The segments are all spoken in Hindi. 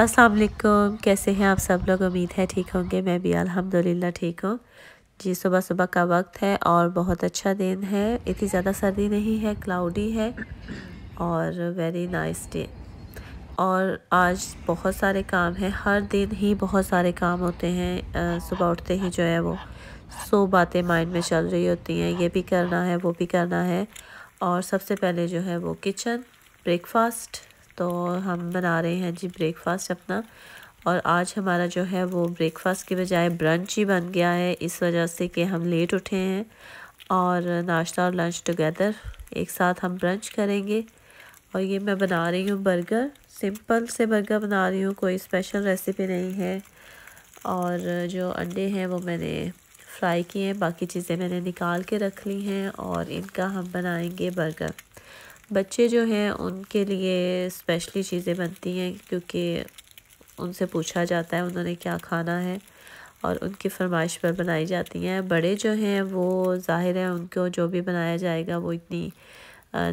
अस्सलाम वालेकुम कैसे हैं आप सब लोग उम्मीद है ठीक होंगे मैं भी अल्हम्दुलिल्लाह ठीक हूँ जी सुबह सुबह का वक्त है और बहुत अच्छा दिन है इतनी ज़्यादा सर्दी नहीं है क्लाउडी है और वेरी नाइस डे और आज बहुत सारे काम हैं हर दिन ही बहुत सारे काम होते हैं सुबह उठते ही जो है वो सो बातें माइंड में चल रही होती हैं ये भी करना है वो भी करना है और सबसे पहले जो है वो किचन ब्रेकफास्ट तो हम बना रहे हैं जी ब्रेकफास्ट अपना और आज हमारा जो है वो ब्रेकफास्ट के बजाय ब्रंच ही बन गया है इस वजह से कि हम लेट उठे हैं और नाश्ता और लंच टुगेदर एक साथ हम ब्रंच करेंगे और ये मैं बना रही हूँ बर्गर सिंपल से बर्गर बना रही हूँ कोई स्पेशल रेसिपी नहीं है और जो अंडे हैं वो मैंने फ्राई किए हैं बाकी चीज़ें मैंने निकाल के रख ली हैं और इनका हम बनाएंगे बर्गर बच्चे जो हैं उनके लिए स्पेशली चीज़ें बनती हैं क्योंकि उनसे पूछा जाता है उन्होंने क्या खाना है और उनकी फरमाइश पर बनाई जाती हैं बड़े जो हैं वो ज़ाहिर है उनको जो भी बनाया जाएगा वो इतनी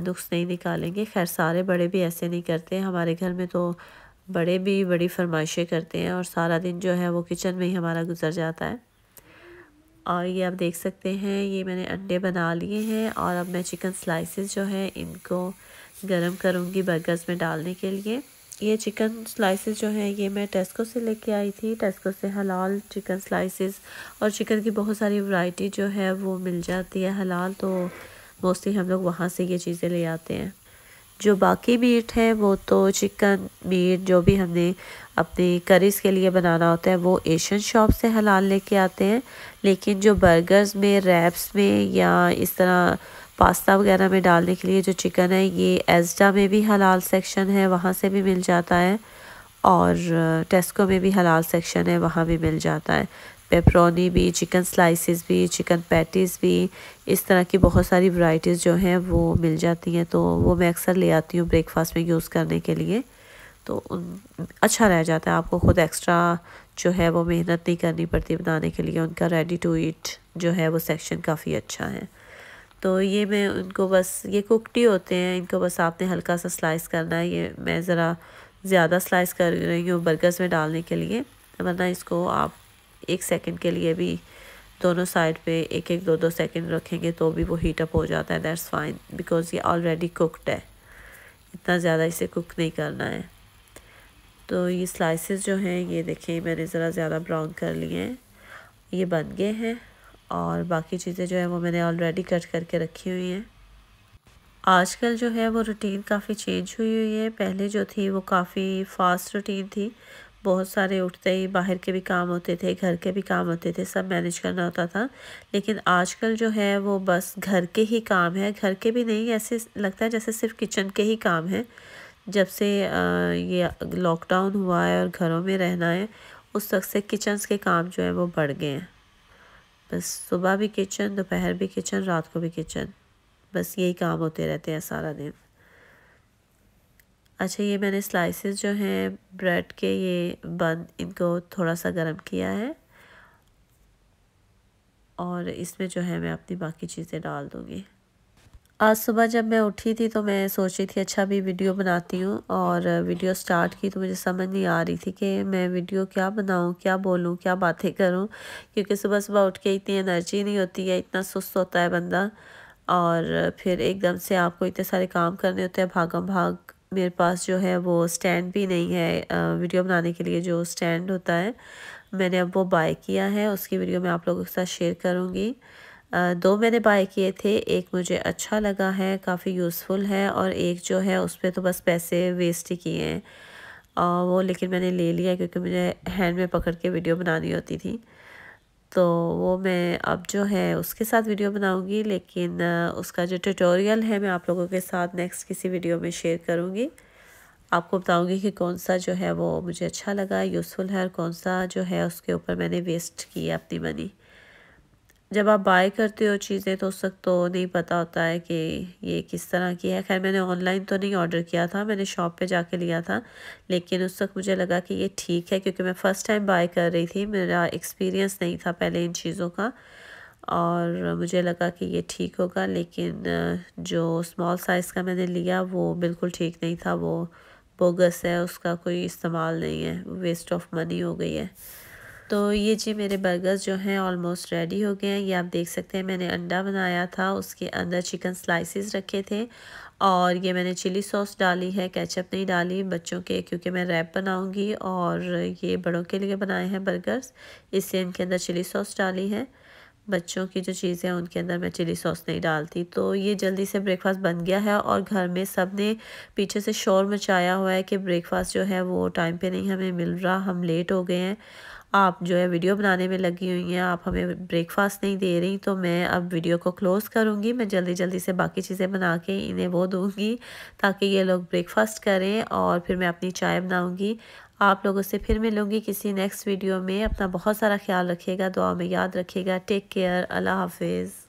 नुख्स नहीं निकालेंगे खैर सारे बड़े भी ऐसे नहीं करते हमारे घर में तो बड़े भी बड़ी फरमाइशें करते हैं और सारा दिन जो है वो किचन में ही हमारा गुजर जाता है और ये आप देख सकते हैं ये मैंने अंडे बना लिए हैं और अब मैं चिकन स्लाइसेस जो है इनको गरम करूँगी बर्गर्स में डालने के लिए ये चिकन स्लाइसेस जो हैं ये मैं टेस्को से लेके आई थी टेस्को से हलाल चिकन स्लाइसेस और चिकन की बहुत सारी वैरायटी जो है वो मिल जाती है हलाल तो मोस्टली हम लोग वहाँ से ये चीज़ें ले आते हैं जो बाकी मीट है वो तो चिकन मीट जो भी हमने अपने करीज़ के लिए बनाना होता है वो एशियन शॉप से हलाल लेके आते हैं लेकिन जो बर्गर्स में रैप्स में या इस तरह पास्ता वगैरह में डालने के लिए जो चिकन है ये एजडा में भी हलाल सेक्शन है वहाँ से भी मिल जाता है और टेस्को में भी हलाल सेक्शन है वहाँ भी मिल जाता है पेपरोनी भी चिकन स्लाइसेस भी चिकन पैटीज़ भी इस तरह की बहुत सारी वैरायटीज़ जो हैं वो मिल जाती हैं तो वो मैं अक्सर ले आती हूँ ब्रेकफास्ट में यूज़ करने के लिए तो अच्छा रह जाता है आपको ख़ुद एक्स्ट्रा जो है वो मेहनत नहीं करनी पड़ती बनाने के लिए उनका रेडी टू ईट जो है वो सेक्शन काफ़ी अच्छा है तो ये मैं उनको बस ये कुकटी होते हैं इनको बस आपने हल्का सा स्लाइस करना है ये मैं ज़रा ज़्यादा स्लाइस कर रही हूँ बर्गर्स में डालने के लिए वरना इसको आप एक सेकंड के लिए भी दोनों साइड पे एक एक दो दो सेकंड रखेंगे तो भी वो हीट अप हो जाता है दैट्स फाइन बिकॉज ये ऑलरेडी कुकड है इतना ज़्यादा इसे कुक नहीं करना है तो ये स्लाइसेस जो हैं ये देखें मैंने ज़रा ज़्यादा ब्राउन कर लिए हैं ये बन गए हैं और बाकी चीज़ें जो है वो मैंने ऑलरेडी कट करके रखी हुई हैं आजकल जो है वो रूटीन काफ़ी चेंज हुई हुई है पहले जो थी वो काफ़ी फास्ट रूटीन थी बहुत सारे उठते ही बाहर के भी काम होते थे घर के भी काम होते थे सब मैनेज करना होता था लेकिन आजकल जो है वो बस घर के ही काम है घर के भी नहीं ऐसे लगता है जैसे सिर्फ किचन के ही काम है जब से ये लॉकडाउन हुआ है और घरों में रहना है उस वक्त से किचन्स के काम जो है वो बढ़ गए हैं बस सुबह भी किचन दोपहर भी किचन रात को भी किचन बस यही काम होते रहते हैं सारा दिन अच्छा ये मैंने स्लाइसेस जो हैं ब्रेड के ये बन इनको थोड़ा सा गर्म किया है और इसमें जो है मैं अपनी बाकी चीज़ें डाल दूँगी आज सुबह जब मैं उठी थी तो मैं सोच रही थी अच्छा भी वीडियो बनाती हूँ और वीडियो स्टार्ट की तो मुझे समझ नहीं आ रही थी कि मैं वीडियो क्या बनाऊँ क्या बोलूँ क्या बातें करूँ क्योंकि सुबह सुबह उठ के इतनी एनर्जी नहीं होती है इतना सुस्त होता है बंदा और फिर एकदम से आपको इतने सारे काम करने होते हैं भागम भाग मेरे पास जो है वो स्टैंड भी नहीं है वीडियो बनाने के लिए जो स्टैंड होता है मैंने अब वो बाय किया है उसकी वीडियो मैं आप लोगों के साथ शेयर करूँगी दो मैंने बाय किए थे एक मुझे अच्छा लगा है काफ़ी यूज़फुल है और एक जो है उस पर तो बस पैसे वेस्ट ही किए हैं वो लेकिन मैंने ले लिया क्योंकि मुझे हैंड में पकड़ के वीडियो बनानी होती थी तो वो मैं अब जो है उसके साथ वीडियो बनाऊंगी लेकिन उसका जो ट्यूटोरियल है मैं आप लोगों के साथ नेक्स्ट किसी वीडियो में शेयर करूंगी आपको बताऊंगी कि कौन सा जो है वो मुझे अच्छा लगा यूज़फुल है और कौन सा जो है उसके ऊपर मैंने वेस्ट किया अपनी मनी जब आप बाय करते हो चीज़ें तो उस वक्त तो नहीं पता होता है कि ये किस तरह की है खैर मैंने ऑनलाइन तो नहीं ऑर्डर किया था मैंने शॉप पे जाके लिया था लेकिन उस वक्त मुझे लगा कि ये ठीक है क्योंकि मैं फ़र्स्ट टाइम बाय कर रही थी मेरा एक्सपीरियंस नहीं था पहले इन चीज़ों का और मुझे लगा कि ये ठीक होगा लेकिन जो स्मॉल साइज़ का मैंने लिया वो बिल्कुल ठीक नहीं था वो बोगस है उसका कोई इस्तेमाल नहीं है वेस्ट ऑफ मनी हो गई है तो ये जी मेरे बर्गर्स जो हैं ऑलमोस्ट रेडी हो गए हैं ये आप देख सकते हैं मैंने अंडा बनाया था उसके अंदर चिकन स्लाइसेस रखे थे और ये मैंने चिली सॉस डाली है केचप नहीं डाली बच्चों के क्योंकि मैं रैप बनाऊंगी और ये बड़ों के लिए बनाए हैं बर्गर्स इससे इनके अंदर चिली सॉस डाली है बच्चों की जो चीज़ें हैं उनके अंदर मैं चिली सॉस नहीं डालती तो ये जल्दी से ब्रेकफास्ट बन गया है और घर में सब ने पीछे से शोर मचाया हुआ है कि ब्रेकफास्ट जो है वो टाइम पे नहीं हमें मिल रहा हम लेट हो गए हैं आप जो है वीडियो बनाने में लगी हुई हैं आप हमें ब्रेकफास्ट नहीं दे रही तो मैं अब वीडियो को क्लोज़ करूँगी मैं जल्दी जल्दी से बाकी चीज़ें बना के इन्हें वो दूँगी ताकि ये लोग ब्रेकफास्ट करें और फिर मैं अपनी चाय बनाऊँगी आप लोगों से फिर मिलूँगी किसी नेक्स्ट वीडियो में अपना बहुत सारा ख्याल रखिएगा दुआ में याद रखिएगा टेक केयर अल्लाह हाफिज़